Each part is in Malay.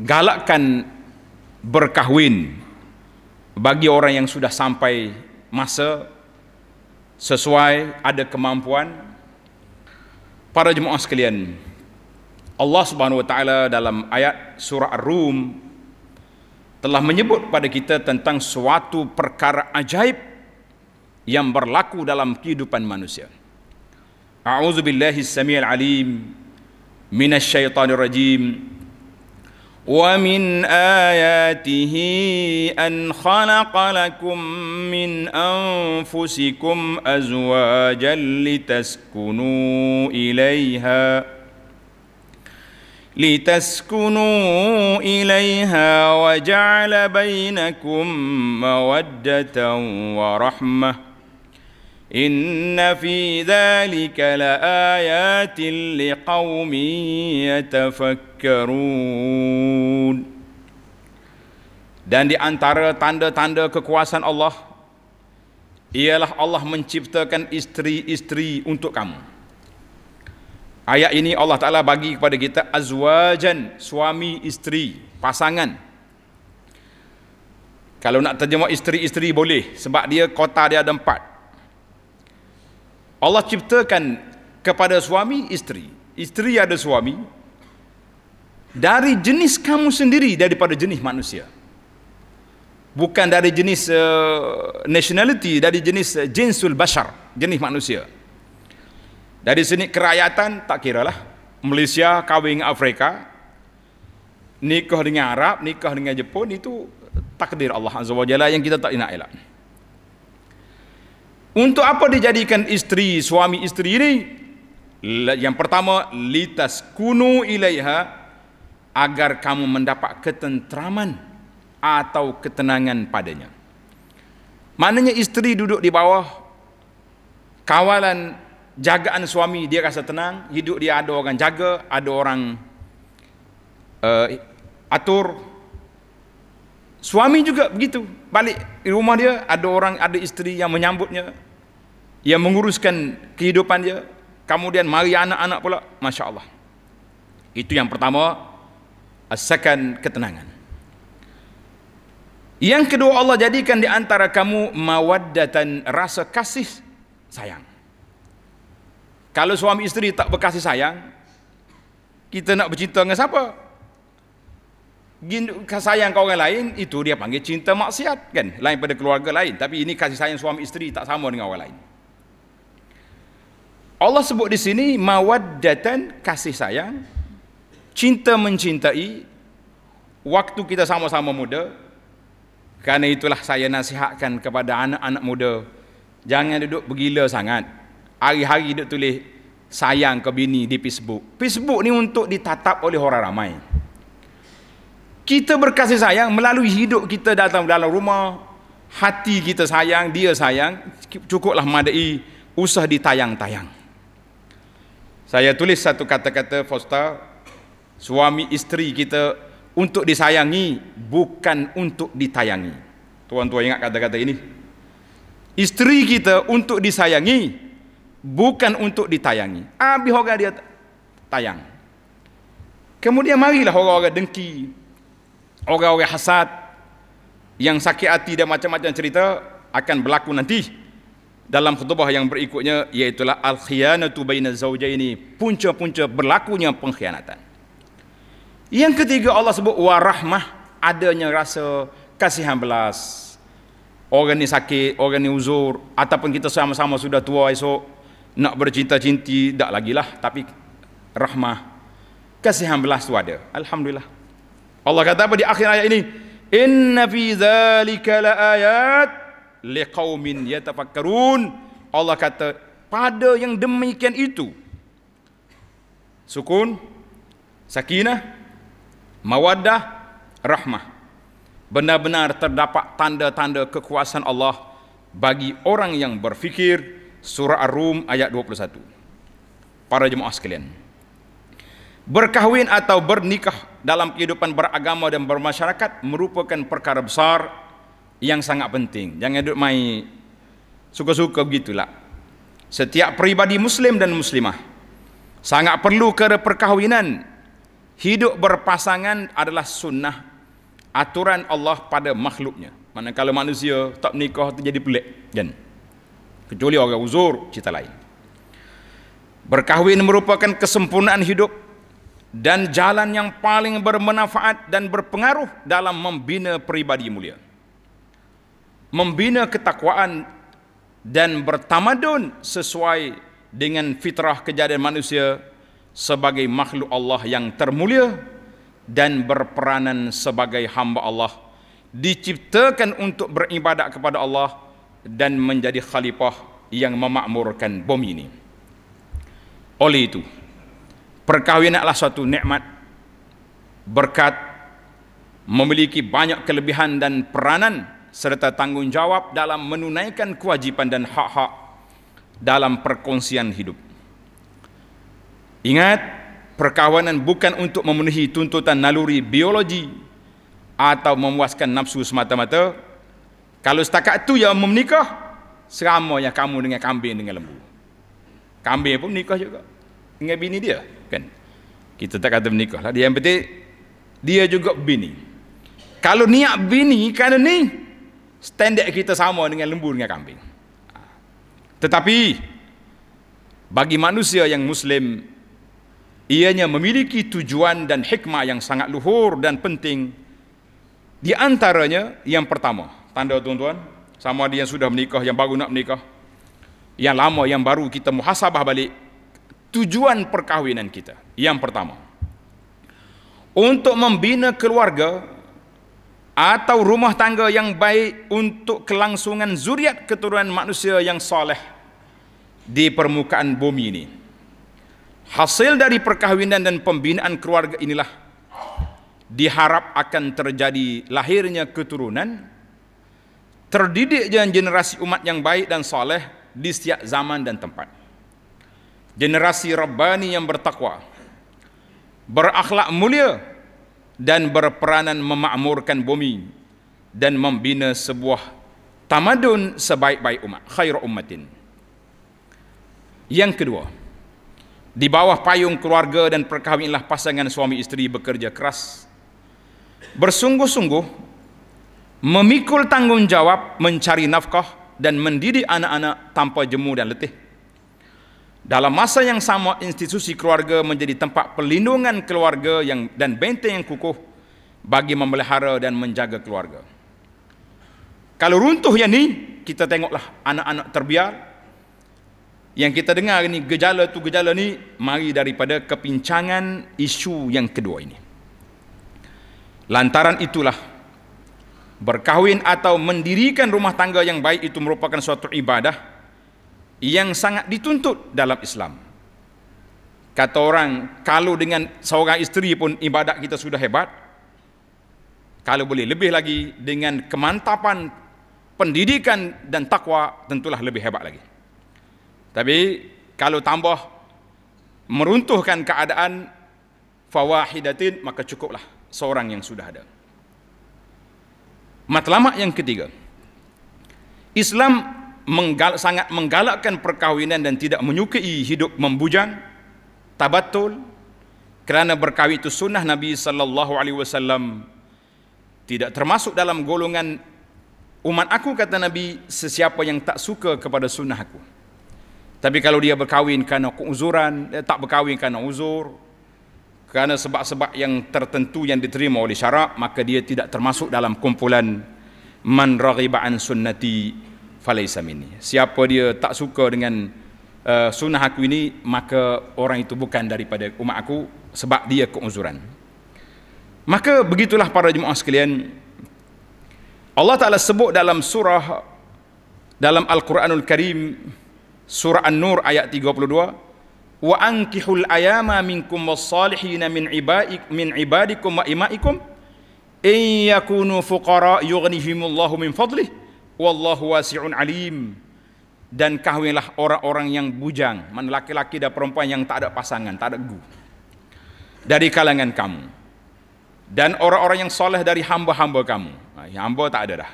galakkan berkahwin bagi orang yang sudah sampai masa sesuai ada kemampuan para jemaah sekalian Allah Subhanahu wa taala dalam ayat surah Ar-Rum telah menyebut pada kita tentang suatu perkara ajaib yang berlaku dalam kehidupan manusia. A'udzu billahi as-samii'il 'aliim minasy syaithaanir rajiim. ومن اياته ان خلق لكم من انفسكم ازواجا لتسكنوا اليها لتسكنوا اليها وجعل بينكم موده ورحمه إن في ذلك لآيات لقوم يتفكرون Dan di antara tanda-tanda kekuasaan Allah ialah Allah menciptakan isteri-isteri untuk kamu. Ayat ini Allah Taala bagi kepada kita azwajan, suami isteri, pasangan. Kalau nak terjemah isteri-isteri boleh sebab dia kota dia ada empat. Allah ciptakan kepada suami isteri. Isteri ada suami dari jenis kamu sendiri daripada jenis manusia. Bukan dari jenis uh, nationality, dari jenis uh, jinsul bashar, jenis manusia. Dari sini kerakyatan tak kira lah, Malaysia kahwin Afrika, nikah dengan Arab, nikah dengan Jepun itu takdir Allah Azza wa Jalla yang kita tak nak elak. Untuk apa dijadikan istri suami isteri ini? Yang pertama, litas kunu ilaiha agar kamu mendapat ketentraman atau ketenangan padanya. Maknanya istri duduk di bawah kawalan jagaan suami dia rasa tenang, hidup dia ada orang jaga, ada orang uh, atur, Suami juga begitu. Balik rumah dia ada orang ada isteri yang menyambutnya. Yang menguruskan kehidupan dia. Kemudian mari anak-anak pula. Masya Allah. Itu yang pertama. Asalkan ketenangan. Yang kedua Allah jadikan di antara kamu mawaddatan rasa kasih sayang. Kalau suami isteri tak berkasih sayang, kita nak bercinta dengan siapa? kasih sayang kau orang lain itu dia panggil cinta maksiat kan lain pada keluarga lain tapi ini kasih sayang suami isteri tak sama dengan orang lain Allah sebut di sini mawaddatan kasih sayang cinta mencintai waktu kita sama-sama muda kerana itulah saya nasihatkan kepada anak-anak muda jangan duduk bergila sangat hari-hari duduk tulis sayang ke bini di Facebook Facebook ni untuk ditatap oleh orang ramai kita berkasih sayang melalui hidup kita datang dalam rumah hati kita sayang dia sayang cukuplah madai usah ditayang-tayang saya tulis satu kata-kata Fosta suami isteri kita untuk disayangi bukan untuk ditayangi tuan-tuan ingat kata-kata ini isteri kita untuk disayangi bukan untuk ditayangi habis orang dia tayang kemudian marilah orang-orang dengki orang-orang hasad yang sakit hati dan macam-macam cerita akan berlaku nanti dalam khutbah yang berikutnya iaitu al-khiyanatu baina zawjaini punca-punca berlakunya pengkhianatan yang ketiga Allah sebut warahmah adanya rasa kasihan belas orang ni sakit, orang ni uzur ataupun kita sama-sama sudah tua esok nak bercinta-cinti, tak lagi lah tapi rahmah kasihan belas tu ada, Alhamdulillah Allah kata apa di akhir ayat ini? Inna fi dzalika laayat liqaumin yatafakkarun. Allah kata pada yang demikian itu sukun sakinah mawaddah rahmah benar-benar terdapat tanda-tanda kekuasaan Allah bagi orang yang berfikir surah ar-rum ayat 21 para jemaah sekalian Berkahwin atau bernikah dalam kehidupan beragama dan bermasyarakat merupakan perkara besar yang sangat penting. Jangan duduk main suka-suka begitulah. Setiap peribadi Muslim dan Muslimah sangat perlu kerana perkahwinan. Hidup berpasangan adalah sunnah aturan Allah pada makhluknya. Mana kalau manusia tak menikah itu jadi pelik. Kan? Kecuali orang uzur, cerita lain. Berkahwin merupakan kesempurnaan hidup dan jalan yang paling bermanfaat dan berpengaruh dalam membina peribadi mulia. Membina ketakwaan dan bertamadun sesuai dengan fitrah kejadian manusia sebagai makhluk Allah yang termulia dan berperanan sebagai hamba Allah diciptakan untuk beribadat kepada Allah dan menjadi khalifah yang memakmurkan bumi ini. Oleh itu, perkahwinan adalah suatu nikmat berkat memiliki banyak kelebihan dan peranan serta tanggungjawab dalam menunaikan kewajipan dan hak-hak dalam perkongsian hidup. Ingat, perkahwinan bukan untuk memenuhi tuntutan naluri biologi atau memuaskan nafsu semata-mata. Kalau setakat tu yang menikah, seramanya kamu dengan kambing dengan lembu. Kambing pun nikah juga dengan bini dia kan kita tak kata menikah lah dia yang penting dia juga bini kalau niat bini kerana ni standar kita sama dengan lembu dengan kambing ha. tetapi bagi manusia yang muslim ianya memiliki tujuan dan hikmah yang sangat luhur dan penting di antaranya yang pertama tanda tuan-tuan sama ada yang sudah menikah yang baru nak menikah yang lama yang baru kita muhasabah balik tujuan perkahwinan kita. Yang pertama, untuk membina keluarga atau rumah tangga yang baik untuk kelangsungan zuriat keturunan manusia yang soleh di permukaan bumi ini. Hasil dari perkahwinan dan pembinaan keluarga inilah diharap akan terjadi lahirnya keturunan terdidik generasi umat yang baik dan soleh di setiap zaman dan tempat generasi Rabbani yang bertakwa, berakhlak mulia dan berperanan memakmurkan bumi dan membina sebuah tamadun sebaik-baik umat, khairu umatin. Yang kedua, di bawah payung keluarga dan perkahwinlah pasangan suami isteri bekerja keras bersungguh-sungguh memikul tanggungjawab mencari nafkah dan mendidik anak-anak tanpa jemu dan letih dalam masa yang sama institusi keluarga menjadi tempat pelindungan keluarga yang dan benteng yang kukuh bagi memelihara dan menjaga keluarga. Kalau runtuh yang ni, kita tengoklah anak-anak terbiar. Yang kita dengar ni gejala tu gejala ni mari daripada kepincangan isu yang kedua ini. Lantaran itulah berkahwin atau mendirikan rumah tangga yang baik itu merupakan suatu ibadah yang sangat dituntut dalam Islam. Kata orang, kalau dengan seorang isteri pun ibadat kita sudah hebat, kalau boleh lebih lagi dengan kemantapan pendidikan dan takwa tentulah lebih hebat lagi. Tapi kalau tambah meruntuhkan keadaan fawahidatin maka cukuplah seorang yang sudah ada. Matlamat yang ketiga. Islam menggal, sangat menggalakkan perkahwinan dan tidak menyukai hidup membujang tabatul kerana berkahwin itu sunnah Nabi sallallahu alaihi wasallam tidak termasuk dalam golongan umat aku kata Nabi sesiapa yang tak suka kepada sunnah aku tapi kalau dia berkahwin kerana uzuran eh, tak berkahwin kerana uzur kerana sebab-sebab yang tertentu yang diterima oleh syarak maka dia tidak termasuk dalam kumpulan man raghiba an sunnati falaisa minni. Siapa dia tak suka dengan uh, sunnah aku ini, maka orang itu bukan daripada umat aku sebab dia keuzuran. Maka begitulah para jemaah sekalian. Allah Ta'ala sebut dalam surah, dalam Al-Quranul Karim, surah An-Nur ayat 32, wa ankihul ayama minkum was-salihin min ibaik min ibadikum wa imaikum in yakunu fuqara yughnihimullahu min fadlihi wallahu wasi'un alim dan kahwinlah orang-orang yang bujang mana laki-laki dan perempuan yang tak ada pasangan tak ada gu dari kalangan kamu dan orang-orang yang soleh dari hamba-hamba kamu ha, nah, hamba tak ada dah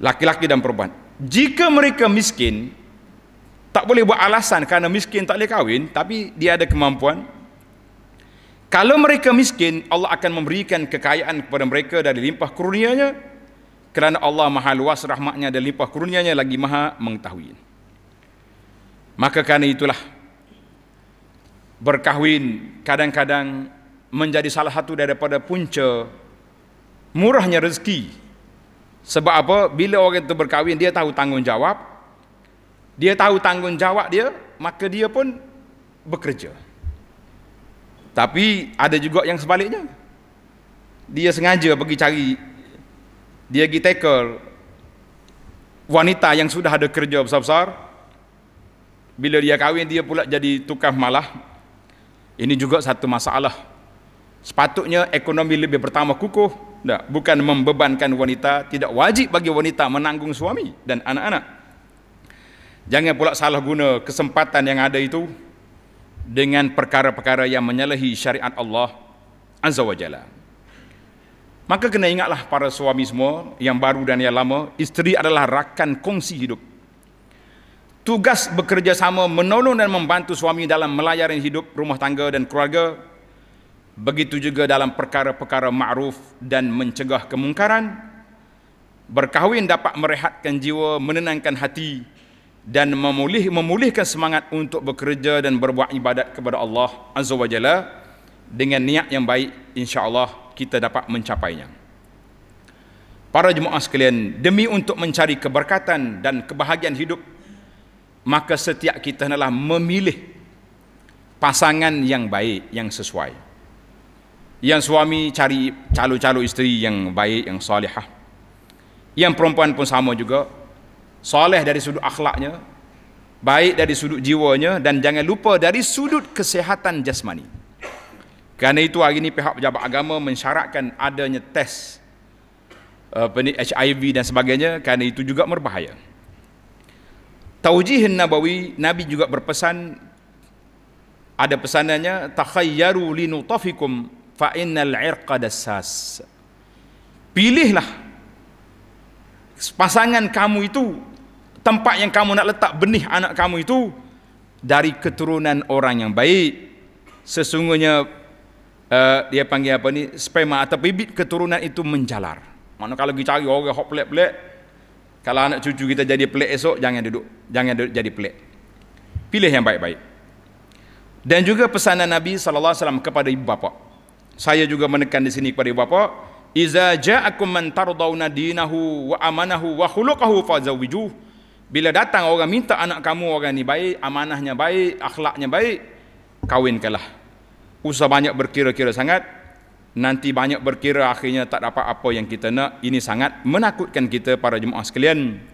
laki-laki dan perempuan jika mereka miskin tak boleh buat alasan kerana miskin tak boleh kahwin tapi dia ada kemampuan kalau mereka miskin Allah akan memberikan kekayaan kepada mereka dari limpah kurnianya kerana Allah maha luas rahmatnya dan limpah kurnianya lagi maha mengetahui maka kerana itulah berkahwin kadang-kadang menjadi salah satu daripada punca murahnya rezeki sebab apa bila orang itu berkahwin dia tahu tanggungjawab dia tahu tanggungjawab dia maka dia pun bekerja tapi ada juga yang sebaliknya dia sengaja pergi cari dia pergi tackle wanita yang sudah ada kerja besar-besar bila dia kahwin dia pula jadi tukang malah ini juga satu masalah sepatutnya ekonomi lebih pertama kukuh tak, bukan membebankan wanita tidak wajib bagi wanita menanggung suami dan anak-anak jangan pula salah guna kesempatan yang ada itu dengan perkara-perkara yang menyalahi syariat Allah Azza wa Jalla Maka kena ingatlah para suami semua yang baru dan yang lama, isteri adalah rakan kongsi hidup. Tugas bekerjasama menolong dan membantu suami dalam melayari hidup rumah tangga dan keluarga. Begitu juga dalam perkara-perkara ma'ruf dan mencegah kemungkaran. Berkahwin dapat merehatkan jiwa, menenangkan hati dan memulih, memulihkan semangat untuk bekerja dan berbuat ibadat kepada Allah Azza wa Jalla dengan niat yang baik insya-Allah kita dapat mencapainya. Para jemaah sekalian, demi untuk mencari keberkatan dan kebahagiaan hidup, maka setiap kita adalah memilih pasangan yang baik, yang sesuai. Yang suami cari calon-calon isteri yang baik, yang salihah. Yang perempuan pun sama juga. Soleh dari sudut akhlaknya, baik dari sudut jiwanya, dan jangan lupa dari sudut kesehatan jasmani. Kerana itu hari ini pihak pejabat agama mensyaratkan adanya tes uh, eh, HIV dan sebagainya kerana itu juga berbahaya. Taujih Nabawi Nabi juga berpesan ada pesanannya takhayyaru linutafikum fa innal irqadassas. Pilihlah pasangan kamu itu tempat yang kamu nak letak benih anak kamu itu dari keturunan orang yang baik sesungguhnya uh, dia panggil apa ni sperma atau bibit keturunan itu menjalar mana kalau kita cari orang hok pelik-pelik kalau anak cucu kita jadi pelik esok jangan duduk jangan duduk jadi pelik pilih yang baik-baik dan juga pesanan Nabi sallallahu alaihi wasallam kepada ibu bapa saya juga menekan di sini kepada ibu bapa iza ja'akum man tardawna dinahu wa amanahu wa khuluquhu fazawiju bila datang orang minta anak kamu orang ni baik amanahnya baik akhlaknya baik kawinkanlah usah banyak berkira-kira sangat nanti banyak berkira akhirnya tak dapat apa yang kita nak ini sangat menakutkan kita para jemaah sekalian